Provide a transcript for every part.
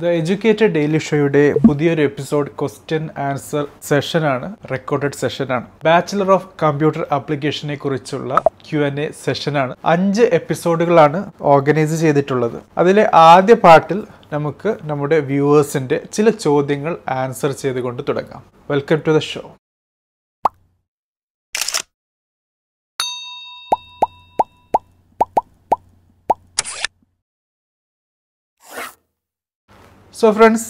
the educated daily ഷോയുടെ പുതിയൊരു episode question answer സെഷനാണ് റെക്കോർഡഡ് സെഷനാണ് ബാച്ചിലർ ഓഫ് കമ്പ്യൂട്ടർ ആപ്ലിക്കേഷനെ കുറിച്ചുള്ള ക്യു എൻ എ സെഷനാണ് അഞ്ച് എപ്പിസോഡുകളാണ് ഓർഗനൈസ് ചെയ്തിട്ടുള്ളത് അതിലെ ആദ്യ പാർട്ടിൽ നമുക്ക് നമ്മുടെ വ്യൂവേഴ്സിന്റെ ചില ചോദ്യങ്ങൾ ആൻസർ ചെയ്തുകൊണ്ട് തുടങ്ങാം welcome to the show so friends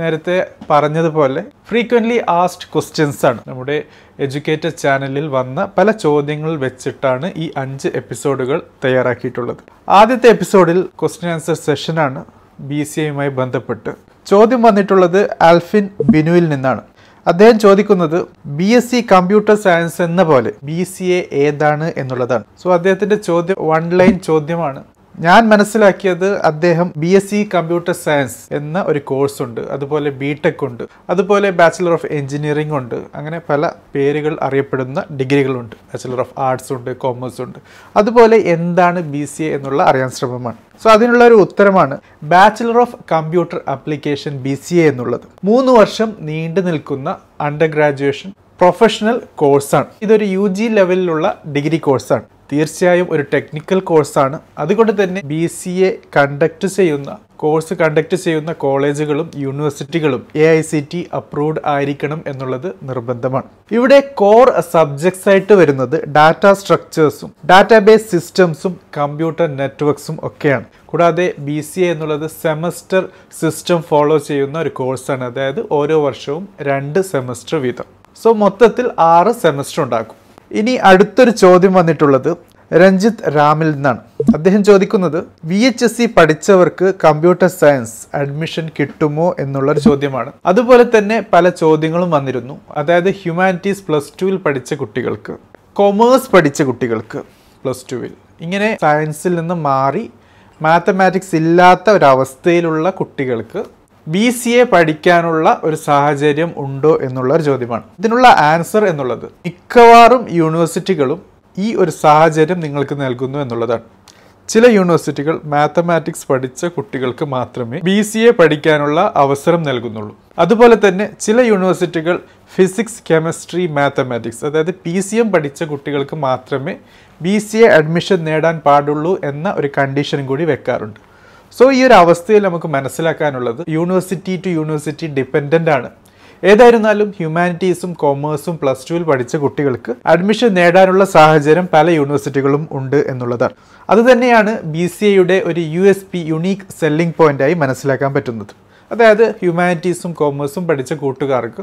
നേരത്തെ പറഞ്ഞതുപോലെ ഫ്രീക്വൻ്റ്ലി ആസ്ഡ് ക്വസ്റ്റ്യൻസ് ആണ് നമ്മുടെ എഡ്യൂക്കേറ്റഡ് ചാനലിൽ വന്ന പല ചോദ്യങ്ങൾ വെച്ചിട്ടാണ് ഈ അഞ്ച് എപ്പിസോഡുകൾ തയ്യാറാക്കിയിട്ടുള്ളത് ആദ്യത്തെ എപ്പിസോഡിൽ ക്വസ്റ്റ്യൻ ആൻസർ സെഷനാണ് ബി സി ഐയുമായി ബന്ധപ്പെട്ട് ചോദ്യം വന്നിട്ടുള്ളത് ആൽഫിൻ ബിനുവിൽ നിന്നാണ് അദ്ദേഹം ചോദിക്കുന്നത് B S C computer science എന്ന പോലെ ബി സി എ ഏതാണ് എന്നുള്ളതാണ് സോ അദ്ദേഹത്തിൻ്റെ ചോദ്യം വൺ ലൈൻ ചോദ്യമാണ് ഞാൻ മനസ്സിലാക്കിയത് അദ്ദേഹം B S C computer science എന്ന ഒരു കോഴ്സ് ഉണ്ട് അതുപോലെ ബി ടെക് ഉണ്ട് അതുപോലെ ബാച്ചിലർ ഓഫ് എഞ്ചിനീയറിംഗ് ഉണ്ട് അങ്ങനെ പല പേരുകൾ അറിയപ്പെടുന്ന ഡിഗ്രികളുണ്ട് ബാച്ചിലർ ഓഫ് ആർട്സ് ഉണ്ട് കോമേഴ്സ് ഉണ്ട് അതുപോലെ എന്താണ് ബി സി എ എന്നുള്ള അറിയാൻ ശ്രമമാണ് സോ അതിനുള്ള ഒരു ഉത്തരമാണ് bachelor of computer application B C A എന്നുള്ളത് മൂന്ന് വർഷം നീണ്ടു നിൽക്കുന്ന അണ്ടർ ഗ്രാജുവേഷൻ പ്രൊഫഷണൽ കോഴ്സാണ് ഇതൊരു യു ജി ലെവലിലുള്ള ഡിഗ്രി കോഴ്സാണ് തീർച്ചയായും ഒരു ടെക്നിക്കൽ കോഴ്സാണ് അതുകൊണ്ട് തന്നെ ബി സി എ കണ്ടക്ട് ചെയ്യുന്ന കോഴ്സ് കണ്ടക്ട് ചെയ്യുന്ന കോളേജുകളും യൂണിവേഴ്സിറ്റികളും A I C T approved ആയിരിക്കണം എന്നുള്ളത് നിർബന്ധമാണ് ഇവിടെ കോർ സബ്ജക്ട്സ് ആയിട്ട് വരുന്നത് ഡാറ്റ സ്ട്രക്ചേഴ്സും ഡാറ്റാബേസ് സിസ്റ്റംസും കമ്പ്യൂട്ടർ നെറ്റ്വർക്ക്സും ഒക്കെയാണ് കൂടാതെ ബി സി എ എന്നുള്ളത് സെമസ്റ്റർ സിസ്റ്റം ഫോളോ ചെയ്യുന്ന ഒരു കോഴ്സാണ് അതായത് ഓരോ വർഷവും രണ്ട് സെമസ്റ്റർ വീതം സോ മൊത്തത്തിൽ ആറ് സെമസ്റ്റർ ഉണ്ടാകും ഇനി അടുത്തൊരു ചോദ്യം വന്നിട്ടുള്ളത് രഞ്ജിത്ത് രാമിൽ നിന്നാണ് അദ്ദേഹം ചോദിക്കുന്നത് വി എച്ച് എസ് സി പഠിച്ചവർക്ക് കമ്പ്യൂട്ടർ സയൻസ് അഡ്മിഷൻ കിട്ടുമോ എന്നുള്ളൊരു ചോദ്യമാണ് അതുപോലെ തന്നെ പല ചോദ്യങ്ങളും വന്നിരുന്നു അതായത് ഹ്യൂമാനിറ്റീസ് പ്ലസ് ടുവിൽ പഠിച്ച കുട്ടികൾക്ക് കൊമേഴ്സ് പഠിച്ച കുട്ടികൾക്ക് പ്ലസ് ടുവിൽ ഇങ്ങനെ സയൻസിൽ നിന്ന് മാറി മാത്തമാറ്റിക്സ് ഇല്ലാത്ത ഒരവസ്ഥയിലുള്ള കുട്ടികൾക്ക് ബി സി എ പഠിക്കാനുള്ള ഒരു സാഹചര്യം ഉണ്ടോ എന്നുള്ള ഒരു ചോദ്യമാണ് ഇതിനുള്ള ആൻസർ എന്നുള്ളത് മിക്കവാറും യൂണിവേഴ്സിറ്റികളും ഈ ഒരു സാഹചര്യം നിങ്ങൾക്ക് നൽകുന്നു എന്നുള്ളതാണ് ചില യൂണിവേഴ്സിറ്റികൾ മാത്തമാറ്റിക്സ് പഠിച്ച കുട്ടികൾക്ക് മാത്രമേ ബി സി എ പഠിക്കാനുള്ള അവസരം നൽകുന്നുള്ളൂ അതുപോലെ തന്നെ ചില യൂണിവേഴ്സിറ്റികൾ ഫിസിക്സ് കെമിസ്ട്രി മാത്തമാറ്റിക്സ് അതായത് പി സി എം പഠിച്ച കുട്ടികൾക്ക് മാത്രമേ ബി സി എ അഡ്മിഷൻ നേടാൻ പാടുള്ളൂ എന്ന ഒരു കണ്ടീഷനും കൂടി വെക്കാറുണ്ട് സോ ഈ ഒരു അവസ്ഥയിൽ നമുക്ക് മനസ്സിലാക്കാനുള്ളത് യൂണിവേഴ്സിറ്റി ടു യൂണിവേഴ്സിറ്റി ഡിപ്പെൻഡൻ്റ് ആണ് ഏതായിരുന്നാലും ഹ്യൂമാനിറ്റീസും കോമേഴ്സും പ്ലസ് ടുവിൽ പഠിച്ച കുട്ടികൾക്ക് അഡ്മിഷൻ നേടാനുള്ള സാഹചര്യം പല യൂണിവേഴ്സിറ്റികളും ഉണ്ട് എന്നുള്ളതാണ് അതുതന്നെയാണ് ബി സി എയുടെ ഒരു U S P unique selling പോയിന്റായി മനസ്സിലാക്കാൻ പറ്റുന്നത് അതായത് ഹ്യൂമാനിറ്റീസും കോമേഴ്സും പഠിച്ച കൂട്ടുകാർക്ക്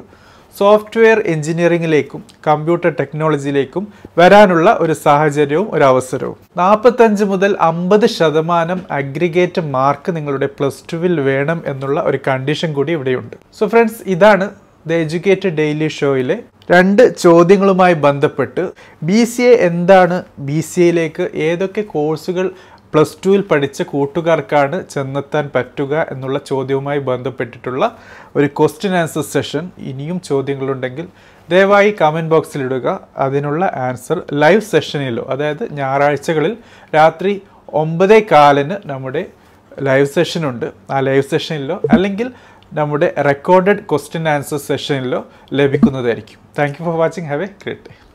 സോഫ്റ്റ്വെയർ എഞ്ചിനീയറിംഗിലേക്കും കമ്പ്യൂട്ടർ ടെക്നോളജിയിലേക്കും വരാനുള്ള ഒരു സാഹചര്യവും ഒരു അവസരവും നാൽപ്പത്തഞ്ച് മുതൽ അമ്പത് ശതമാനം അഗ്രിഗേറ്റ് മാർക്ക് നിങ്ങളുടെ പ്ലസ് ടുവിൽ വേണം എന്നുള്ള ഒരു കണ്ടീഷൻ കൂടി ഇവിടെയുണ്ട് സോ ഫ്രണ്ട്സ് ഇതാണ് ദ എജ്യൂക്കേറ്റഡ് ഡെയിലി ഷോയിലെ രണ്ട് ചോദ്യങ്ങളുമായി ബന്ധപ്പെട്ട് ബി സി എ എന്താണ് ബി സി എയിലേക്ക് ഏതൊക്കെ കോഴ്സുകൾ പ്ലസ് ടുവിൽ പഠിച്ച കൂട്ടുകാർക്കാണ് ചെന്നെത്താൻ പറ്റുക എന്നുള്ള ചോദ്യവുമായി ബന്ധപ്പെട്ടിട്ടുള്ള ഒരു ക്വസ്റ്റ്യൻ ആൻസർ സെഷൻ ഇനിയും ചോദ്യങ്ങളുണ്ടെങ്കിൽ ദയവായി കമൻറ്റ് ബോക്സിലിടുക അതിനുള്ള ആൻസർ ലൈവ് സെഷനിലോ അതായത് ഞായറാഴ്ചകളിൽ രാത്രി ഒമ്പതേ കാലിന് നമ്മുടെ ലൈവ് സെഷനുണ്ട് ആ ലൈവ് സെഷനിലോ അല്ലെങ്കിൽ നമ്മുടെ റെക്കോർഡ് ക്വസ്റ്റ്യൻ ആൻസർ സെഷനിലോ ലഭിക്കുന്നതായിരിക്കും thank you for watching have a great day